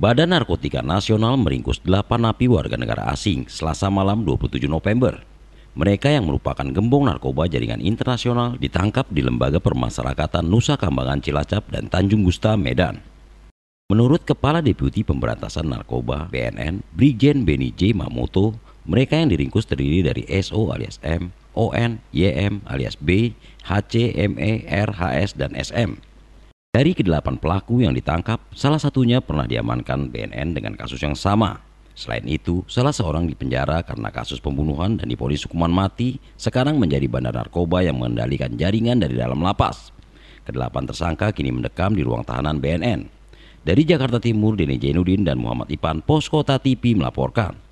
Badan Narkotika Nasional meringkus 8 napi warga negara asing selasa malam 27 November. Mereka yang merupakan gembong narkoba jaringan internasional ditangkap di Lembaga Permasyarakatan Nusa Kambangan Cilacap dan Tanjung Gusta, Medan. Menurut Kepala Deputi Pemberantasan Narkoba BNN, Brigjen Beni J. Mamoto, mereka yang diringkus terdiri dari SO alias M, ON, YM alias B, HC, ME, RHS, dan SM. Dari kedelapan pelaku yang ditangkap, salah satunya pernah diamankan BNN dengan kasus yang sama. Selain itu, salah seorang dipenjara karena kasus pembunuhan dan dipolis hukuman mati, sekarang menjadi bandar narkoba yang mengendalikan jaringan dari dalam lapas. Kedelapan tersangka kini mendekam di ruang tahanan BNN. Dari Jakarta Timur, Deni Jainuddin dan Muhammad Ipan, Posko TV melaporkan.